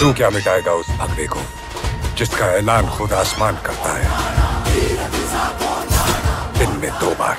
तू क्या मिटाएगा उस भगवे को जिसका ऐलान खुद आसमान करता है दिन में दो बार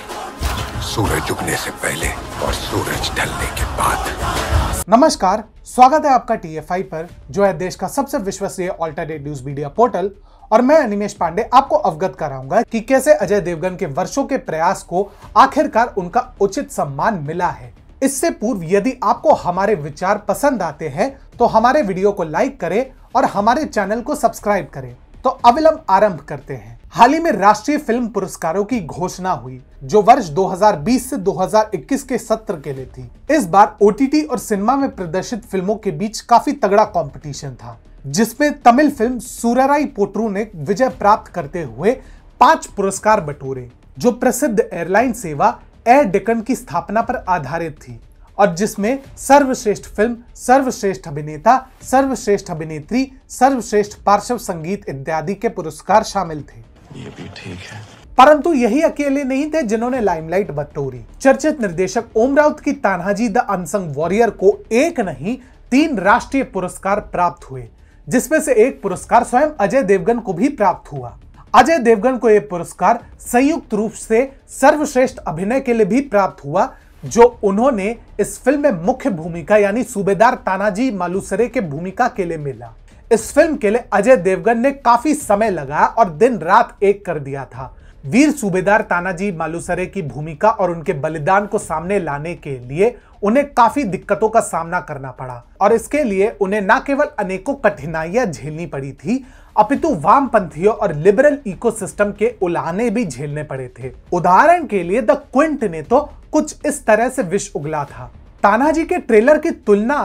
सूरज उगने से पहले और सूरज ढलने के बाद नमस्कार स्वागत है आपका टीएफआई पर जो है देश का सबसे विश्वसनीय ऑल्टरनेट न्यूज मीडिया पोर्टल और मैं अनिमेश पांडे आपको अवगत कराऊंगा कि कैसे अजय देवगन के वर्षों के प्रयास को आखिरकार उनका उचित सम्मान मिला है इससे पूर्व यदि आपको हमारे विचार पसंद आते हैं तो हमारे वीडियो को लाइक करें और हमारे चैनल को सब्सक्राइब करें तो अविलंब आरंभ करते हैं हाल ही में राष्ट्रीय फिल्म पुरस्कारों की घोषणा हुई जो वर्ष 2020 से 2021 के सत्र के लिए थी इस बार ओटीटी और सिनेमा में प्रदर्शित फिल्मों के बीच काफी तगड़ा कंपटीशन था जिसमें तमिल फिल्म सूराराई पोटरू ने विजय प्राप्त करते हुए पांच पुरस्कार बटोरे जो प्रसिद्ध एयरलाइन सेवा ए डेकन की स्थापना पर आधारित थी और जिसमें सर्वश्रेष्ठ फिल्म सर्वश्रेष्ठ अभिनेता सर्वश्रेष्ठ अभिनेत्री सर्वश्रेष्ठ पार्श्व संगीत इत्यादि के पुरस्कार शामिल थे ये भी ठीक है परंतु यही अकेले नहीं थे जिन्होंने लाइमलाइट बटोरी चर्चित निर्देशक ओम राउत की तानाजी द अनसंग वॉरियर को एक नहीं तीन राष्ट्रीय पुरस्कार प्राप्त हुए जिसमें से एक पुरस्कार स्वयं अजय देवगन को भी प्राप्त हुआ अजय देवगन को यह पुरस्कार संयुक्त रूप से सर्वश्रेष्ठ अभिनय के लिए भी प्राप्त हुआ जो उन्होंने इस फिल्म में मुख्य भूमिका यानी सूबेदार तानाजी मालूसरे के भूमिका के लिए मिला इस फिल्म के लिए अजय देवगन ने काफी समय लगाया और दिन रात एक कर दिया था वीर सूबेदार तानाजी मालूसरे की भूमिका और उनके बलिदान को सामने लाने के लिए उन्हें काफी दिक्कतों का सामना करना पड़ा और इसके लिए उन्हें न केवल अनेकों कठिनाइयां झेलनी पड़ी थी अपितु वामपंथियों और लिबरल इकोसिस्टम के उलाने भी झेलने पड़े थे उदाहरण के लिए द क्विंट ने तो कुछ इस तरह से विष उगला था तानाजी के ट्रेलर की तुलना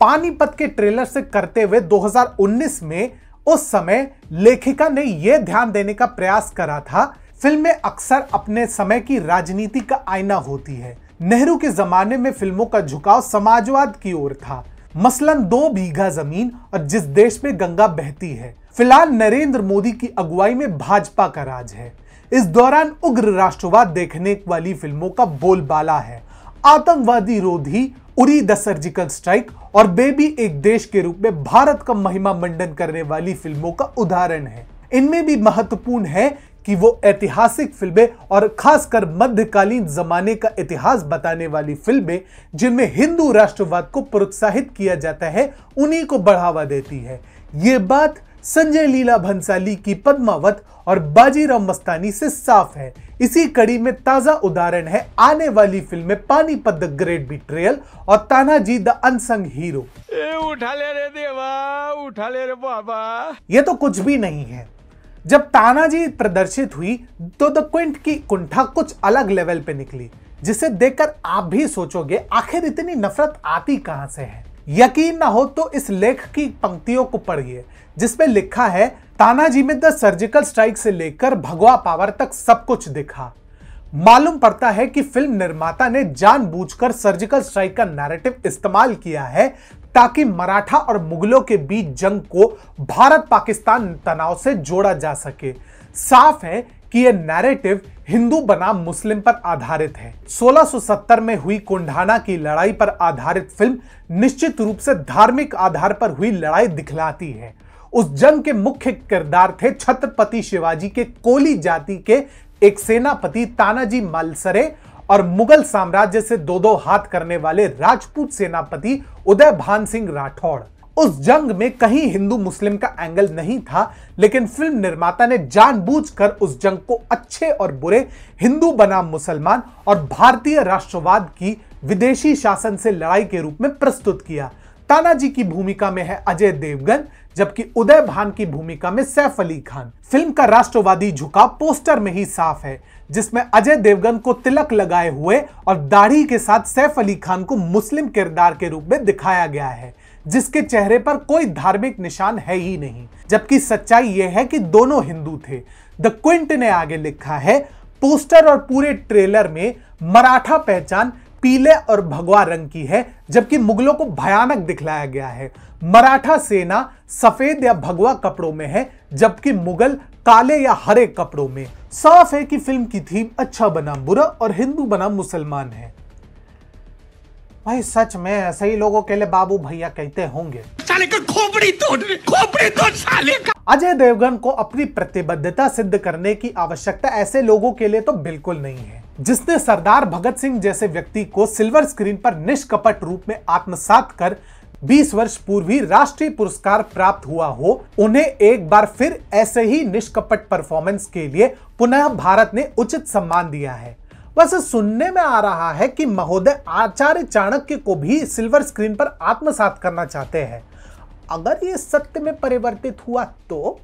पानीपत के ट्रेलर से करते हुए 2019 में उस समय लेखिका ने यह ध्यान देने का प्रयास करा था फिल्में अक्सर अपने समय की राजनीति का आईना होती है नेहरू के जमाने में फिल्मों का झुकाव समाजवाद की ओर था मसलन दो बीघा जमीन और जिस देश में गंगा बहती है फिलहाल नरेंद्र मोदी की अगुवाई में भाजपा का राज है इस दौरान उग्र राष्ट्रवाद देखने वाली फिल्मों का बोलबाला है आतंकवादी रोधी उरी द सर्जिकल स्ट्राइक और बेबी एक देश के रूप में भारत का महिमा मंडन करने वाली फिल्मों का उदाहरण है इनमें भी महत्वपूर्ण है कि वो ऐतिहासिक फिल्में और खासकर मध्यकालीन जमाने का इतिहास बताने वाली फिल्में जिनमें हिंदू राष्ट्रवाद को प्रोत्साहित किया जाता है उन्हीं को बढ़ावा देती है ये बात संजय लीला भंसाली की पद्मावत और बाजीराव मस्तानी से साफ है इसी कड़ी में ताजा उदाहरण है आने वाली फिल्म में पानीपत द ग्रेट बिट्रेयल और तानाजी द अनसंग हीरो ए, उठा ले रे देवा उठा ले रे बाबा ये तो कुछ भी नहीं है जब तानाजी प्रदर्शित हुई तो द क्विंट की कुंठा कुछ अलग लेवल पे निकली जिसे देखकर आप भी सोचोगे आखिर इतनी नफरत आती कहां से है यकीन ना हो तो इस लेख की पंक्तियों को पढ़िए जिसमें लिखा है तानाजी में द सर्जिकल स्ट्राइक से लेकर भगवा पावर तक सब कुछ दिखा मालूम पड़ता है कि फिल्म निर्माता ने जानबूझकर सर्जिकल स्ट्राइक का नैरेटिव इस्तेमाल किया है ताकि मराठा और मुगलों के बीच जंग को भारत पाकिस्तान तनाव से जोड़ा जा सके साफ है कि यह नैरेटिव हिंदू बनाम मुस्लिम पर आधारित है 1670 में हुई कुंडाना की लड़ाई पर आधारित फिल्म निश्चित रूप से धार्मिक आधार पर हुई लड़ाई दिखलाती है उस जंग के मुख्य किरदार थे छत्रपति शिवाजी के कोली जाति के एक सेनापति तानाजी मालसरे और मुगल साम्राज्य से दो दो हाथ करने वाले राजपूत सेनापति उदय भान सिंह राठौड़ उस जंग में कहीं हिंदू मुस्लिम का एंगल नहीं था लेकिन फिल्म निर्माता ने जानबूझकर उस जंग को अच्छे और बुरे हिंदू बनाम मुसलमान और भारतीय राष्ट्रवाद की विदेशी शासन से लड़ाई के रूप में प्रस्तुत किया तानाजी की भूमिका में है अजय देवगन जबकि उदय भान की भूमिका में सैफ अली खान फिल्म का राष्ट्रवादी झुकाव पोस्टर में ही साफ है जिसमें अजय देवगन को तिलक लगाए हुए और दाढ़ी के साथ सैफ अली खान को मुस्लिम किरदार के रूप में दिखाया गया है जिसके चेहरे पर कोई धार्मिक निशान है ही नहीं जबकि सच्चाई यह है कि दोनों हिंदू थे द क्विंट ने आगे लिखा है पोस्टर और पूरे ट्रेलर में मराठा पहचान पीले और भगवा रंग की है जबकि मुगलों को भयानक दिखलाया गया है मराठा सेना सफेद या भगवा कपड़ों में है जबकि मुगल काले या हरे कपड़ों में साफ है कि फिल्म की थीम अच्छा बना बुरा और हिंदू बना मुसलमान है भाई सच में ऐसे ही लोगों के लिए बाबू भैया कहते होंगे साले का खोपड़ी तोड़ खोपड़ी तोड़ साले का अजय देवगन को अपनी प्रतिबद्धता सिद्ध करने की आवश्यकता ऐसे लोगों के लिए तो बिल्कुल नहीं है जिसने सरदार भगत सिंह जैसे व्यक्ति को सिल्वर स्क्रीन पर निष्कपट रूप में आत्मसात कर 20 वर्ष पूर्व ही राष्ट्रीय पुरस्कार प्राप्त हुआ हो उन्हें एक बार फिर ऐसे ही निष्कपट परफॉर्मेंस के लिए पुनः भारत ने उचित सम्मान दिया है बस सुनने में आ रहा है कि महोदय आचार्य चाणक्य को भी सिल्वर स्क्रीन पर आत्मसात करना चाहते हैं अगर ये सत्य में परिवर्तित हुआ तो